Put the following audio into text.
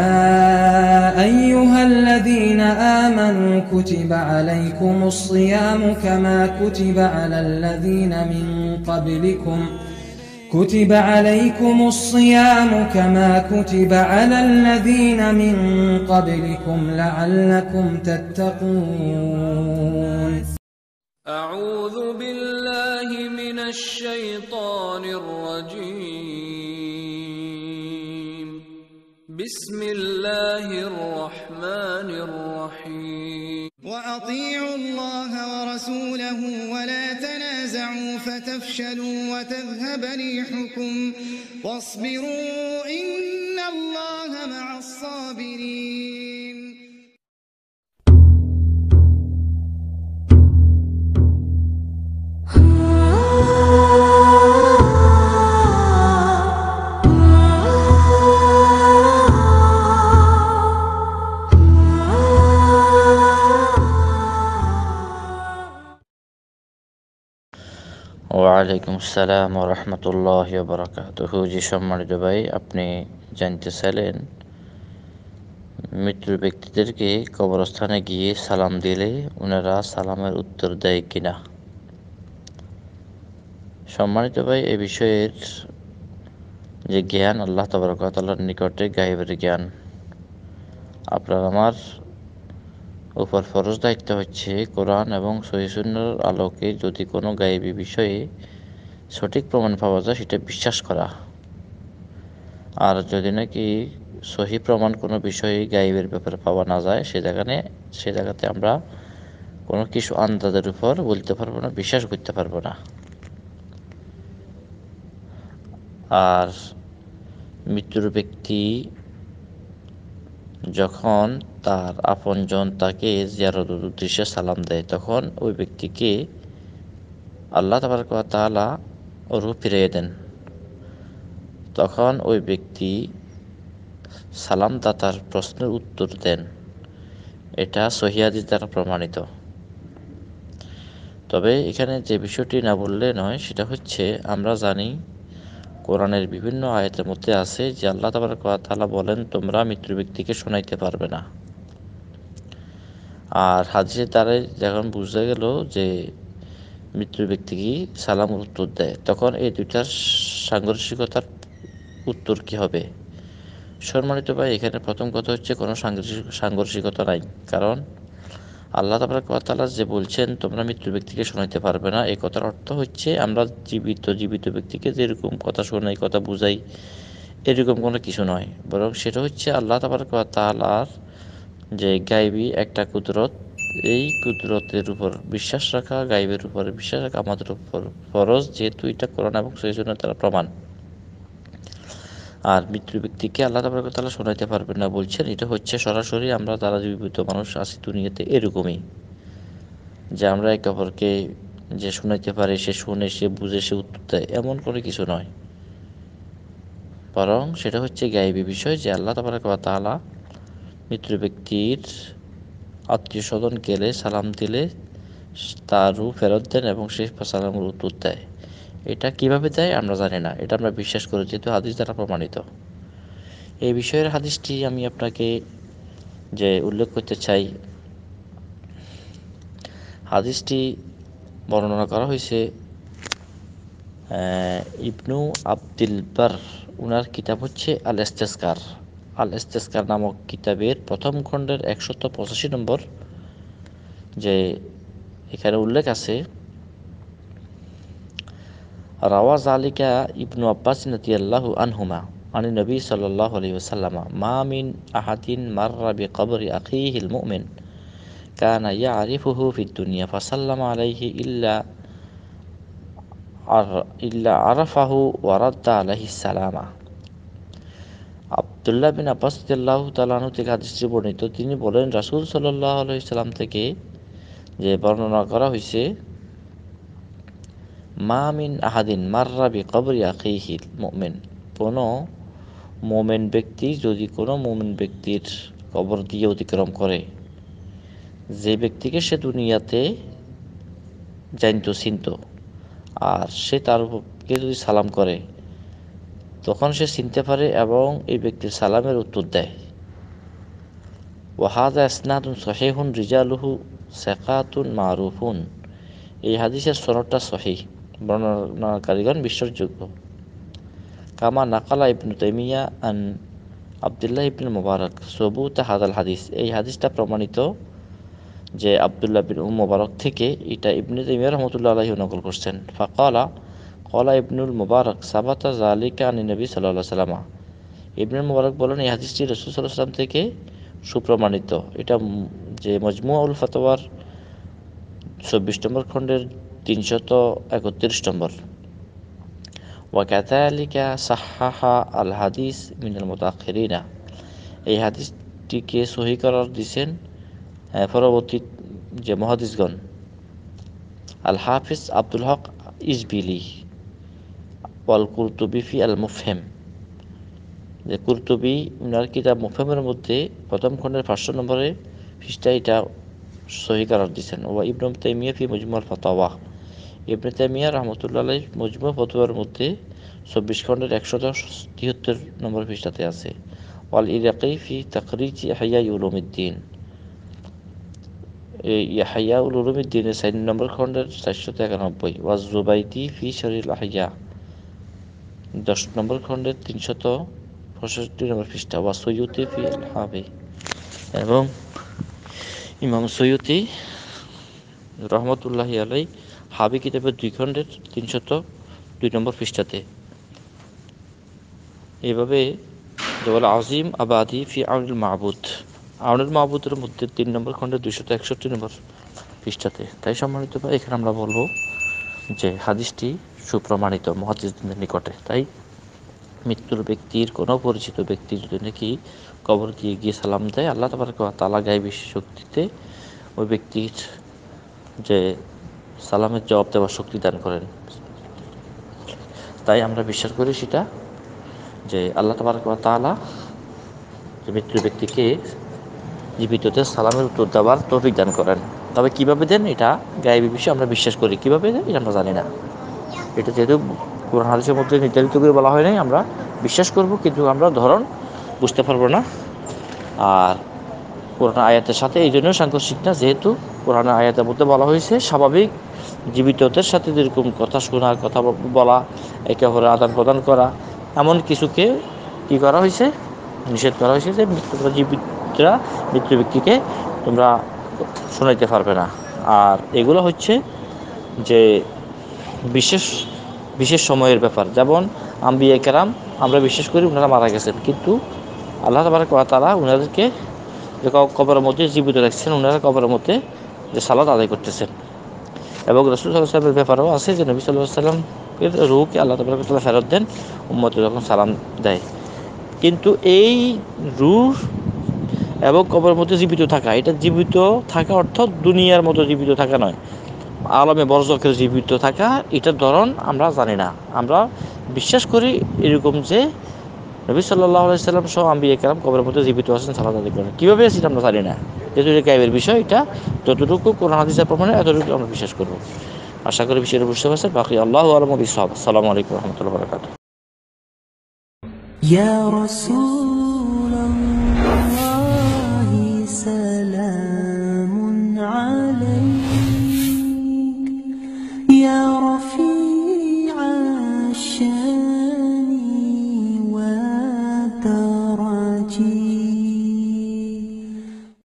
يا أيها الذين آمنوا كتب عليكم الصيام كما كتب على الذين من قبلكم كتب عليكم الصيام كما كتب على الذين من قبلكم لعلكم تتقون أعوذ بالله من الشيطان الرجيم بسم الله الرحمن الرحيم وأطيعوا الله ورسوله ولا تنازعوا فتفشلوا وتذهب ريحكم واصبروا إن الله مع الصابرين ওয়ালাইকুম সালাম রহমতুল্লাহ বরকাত হুজি সম্মানিত ভাই আপনি জানতে চাইলেন মৃত্যুর ব্যক্তিদেরকে কবরস্থানে গিয়ে সালাম দিলে ওনারা সালামের উত্তর দেয় কিনা সম্মানিত ভাই এ বিষয়ের যে জ্ঞান আল্লাহ তবরকাতার নিকটে গাইবের জ্ঞান আপনার আমার উপর ফরজ দায়িত্ব হচ্ছে কোরআন এবং সহিসুন্নর আলোকে যদি কোনো গায়েবী বিষয়ে সঠিক প্রমাণ পাওয়া যায় সেটা বিশ্বাস করা আর যদি নাকি সহি প্রমাণ কোনো বিষয়ে গায়েবের ব্যাপারে পাওয়া না যায় সে জায়গানে সে জায়গাতে আমরা কোনো কিছু আন্দাজের উপর বলতে পারবো না বিশ্বাস করতে পারবো না আর মৃত্যুর ব্যক্তি যখন তার আপনজন তাকে জিয়ারতের উদ্দেশ্যে সালাম দেয় তখন ওই ব্যক্তিকে আল্লাহ তালা রু ফিরিয়ে দেন তখন ওই ব্যক্তি সালামদাতার প্রশ্নের উত্তর দেন এটা সহিয়াদি দ্বারা প্রমাণিত তবে এখানে যে বিষয়টি না বললে নয় সেটা হচ্ছে আমরা জানি কোরআনের বিভিন্ন আয়াতের মধ্যে আছে যে আল্লাহ তালা বলেন তোমরা মৃত্যু ব্যক্তিকে শোনাইতে পারবে না আর হাদিসের তারে যখন বুঝতে গেল যে মৃত্যু ব্যক্তিকে সালাম উত্তর দেয় তখন এই দুইটার সাংঘর্ষিকতার উত্তর কী হবে সম্মানিত ভাই এখানে প্রথম কথা হচ্ছে কোনো সাংঘর্ষিকতা নাই কারণ আল্লাহ তালা যে বলছেন তোমরা মৃত্যু ব্যক্তিকে শোনাইতে পারবে না এই কথার অর্থ হচ্ছে আমরা জীবিত জীবিত ব্যক্তিকে যেরকম কথা শোনাই কথা বুঝাই এরকম কোনো কিছু নয় বরং সেটা হচ্ছে আল্লাহ তালার যে গাইবি একটা কুদরত এই কুদরতের উপর বিশ্বাস রাখা গাইবের উপর বিশ্বাস রাখা আমাদের উপর ফরজ যেহেতু এটা করোনা এবং সেই জন্য তারা প্রমাণ আর মৃত্যু ব্যক্তিকে আল্লাহ তালা শোনাইতে পারবেন না বলছেন এটা হচ্ছে সরাসরি আমরা তারা জীবিত মানুষ আছি দুনিয়াতে এরকমই যে আমরা একে অপরকে যে শোনাইতে পারে সে শুনে সে বুঝে সে উত্তর দেয় এমন কোনো কিছু নয় বরং সেটা হচ্ছে গায়েবী বিষয় যে আল্লাহ তালা মৃত্যু ব্যক্তির আত্মীয় স্বজন গেলে সালাম দিলে তার রু ফেরত দেন এবং সে সালামের উত্তর দেয় এটা কিভাবে যায় আমরা জানি না এটা আমরা বিশ্বাস করি যেহেতু হাদিস দ্বারা প্রমাণিত এই বিষয়ের হাদিসটি আমি আপনাকে যে উল্লেখ করতে চাই হাদিসটি বর্ণনা করা হয়েছে ইবনু আবদুল বার উনার কিতাব হচ্ছে আল এস্তেসকার আল এস্তেসকার নামক কিতাবের প্রথম খণ্ডের একশত পঁচাশি নম্বর যে এখানে উল্লেখ আছে روى ذلك ابن عباس رضي الله عنهما عن النبي صلى الله عليه وسلم ما من أحد مر بقبر أخيه المؤمن كان يعرفه في الدنيا فسلم عليه إلا إلا عرفه ورد عليه السلام আবদুল্লাহ বিন আব্বাস আল্লাহ তালানু থেকে হাদিসটি বর্ণিত رسول صلى الله عليه وسلم تكي যে বর্ণনা করা হয়েছে মামিন আহাদিন মার্রাবি কবরি আকিহিল মোমেন কোনো মোমেন ব্যক্তি যদি কোনো মোমেন ব্যক্তির কবর দিয়ে অতিক্রম করে যে ব্যক্তিকে সে দুনিয়াতে জানত চিনত আর সে তার উপরকে যদি সালাম করে তখন সে চিনতে পারে এবং এই ব্যক্তির সালামের উত্তর দেয় ওয়াহাদা ইসনাতুন সহেহুন রিজালুহু সেকাতুন মারুফুন এই হাদিসের সনদটা সহি বর্ণনাকারীগণ বিশ্বাসযোগ্য কামা নাকালা ইবনু তেমিয়া আন আবদুল্লাহ ইবিন মুবারক সবু তাহাদাল হাদিস এই হাদিসটা প্রমাণিত যে আবদুল্লাহ বিন উম মুবারক থেকে এটা ইবনু তেমিয়া রহমতুল্লাহ আলহী নকল করছেন ফাকলা কলা ইবনুল মুবারক সাবাতা জালিকা আনী নবী সাল্লাহ সাল্লামা ইবনুল মুবারক বলেন এই হাদিসটি রসুল সাল্লাহ সাল্লাম থেকে সুপ্রমাণিত এটা যে উল ফতোয়ার চব্বিশ নম্বর খণ্ডের তিনশত একত্রিশ নম্বর সাহাহা আল হাদিস মিনাল المتأخرين এই হাদিসটিকে সহি করার দিয়েছেন পরবর্তী যে মহাদিসগণ আল হাফিজ আব্দুল হক ইসবিলি ওয়াল কুরতুবি ফি আল মুফহেম যে কুরতুবি উনার কিতাব মুফহেমের মধ্যে প্রথম খণ্ডের পাঁচশো নম্বরে পৃষ্ঠা এটা সহি করার দিয়েছেন ওয়া ইবনু তাইমিয়া ফি মুজমুল ফাতাওয়া ইবনে তামিয়া রহমতুল্লাহ আলাই মজমু ফতুয়ার মধ্যে চব্বিশ খণ্ডের দশ তিয়াত্তর নম্বর পৃষ্ঠাতে আছে ওয়াল ইরাকি ফি তাকরিজ হাইয়া উলুমুদ্দিন ইয়াহিয়া উল উলুমুদ্দিনের চার নম্বর খণ্ডের চারশত একানব্বই ওয়াজ জুবাইদি ফি শরীর আহিয়া দশ নম্বর খণ্ডের তিনশত পঁয়ষট্টি নম্বর পৃষ্ঠা ওয়া সৈয়দি ফি আল হাবি এবং ইমাম সৈয়দি রহমতুল্লাহ আলাই হাবি কিতাবের দুই খণ্ডের তিনশত দুই নম্বর পৃষ্ঠাতে এভাবে জবাল আজিম আবাদি ফি আউনুল মাহবুদ আউনুল মাহবুদের মধ্যে তিন নম্বর খণ্ডে দুইশত একষট্টি নম্বর পৃষ্ঠাতে তাই সম্মানিত ভাই এখানে আমরা বলবো যে হাদিসটি সুপ্রমাণিত মহাদিসদের নিকটে তাই মৃত্যুর ব্যক্তির কোনো পরিচিত ব্যক্তি যদি নাকি কবর দিয়ে গিয়ে সালাম দেয় আল্লাহ তালা গায়ে বিশ্ব শক্তিতে ওই ব্যক্তির যে সালামের জবাব দেওয়ার শক্তি দান করেন তাই আমরা বিশ্বাস করি সেটা যে আল্লাহ তাবারক তালা যে মৃত্যু ব্যক্তিকে জীবিততে সালামের উত্তর দেওয়ার তৌফিক দান করেন তবে কিভাবে দেন এটা গায়ে বিষয়ে আমরা বিশ্বাস করি কিভাবে দেন এটা আমরা জানি না এটা যেহেতু কোরআন হাদিসের মধ্যে নির্ধারিত করে বলা হয় নাই আমরা বিশ্বাস করব কিন্তু আমরা ধরন বুঝতে পারবো না আর কোরআন আয়াতের সাথে এই জন্য সাংঘর্ষিক না যেহেতু কোরআন আয়াতের মধ্যে বলা হয়েছে স্বাভাবিক জীবিতদের সাথে যেরকম কথা শোনা কথা বলা একে অপরের আদান প্রদান করা এমন কিছুকে কি করা হয়েছে নিষেধ করা হয়েছে যে তোমরা জীবিতরা মৃত্যু ব্যক্তিকে তোমরা শোনাইতে পারবে না আর এগুলো হচ্ছে যে বিশেষ বিশেষ সময়ের ব্যাপার যেমন আম্বিয়া কেরাম আমরা বিশ্বাস করি ওনারা মারা গেছেন কিন্তু আল্লাহ তাবার তারা ওনাদেরকে কবরের মধ্যে জীবিত রাখছেন ওনারা কবরের মধ্যে যে সালাদ আদায় করতেছেন এবং রসুল সাল সাহেবের ব্যাপারেও আছে যে নবী সাল্লাহ সাল্লাম এর রুহকে আল্লাহ তবরকতাল্লাহ ফেরত দেন উম্মত যখন সালাম দেয় কিন্তু এই রু এবং কবর মধ্যে জীবিত থাকা এটা জীবিত থাকা অর্থাৎ দুনিয়ার মতো জীবিত থাকা নয় আলমে বরজকের জীবিত থাকা এটার ধরন আমরা জানি না আমরা বিশ্বাস করি এরকম যে নবী সাল্লাহ আলাইসাল্লাম সহ আম্বি একরাম কবরের মধ্যে জীবিত আছেন সালাদ আদি করেন কীভাবে আছি আমরা জানি না যেহেতু গাইবের বিষয় এটা যতটুকু কোরআন হাদিসের প্রমাণে এতটুকু আমরা বিশ্বাস করব আশা করি বিষয়টা বুঝতে পারছেন বাকি আল্লাহ আলম সব সালামু আলাইকুম রহমতুল্লাহ বরকাত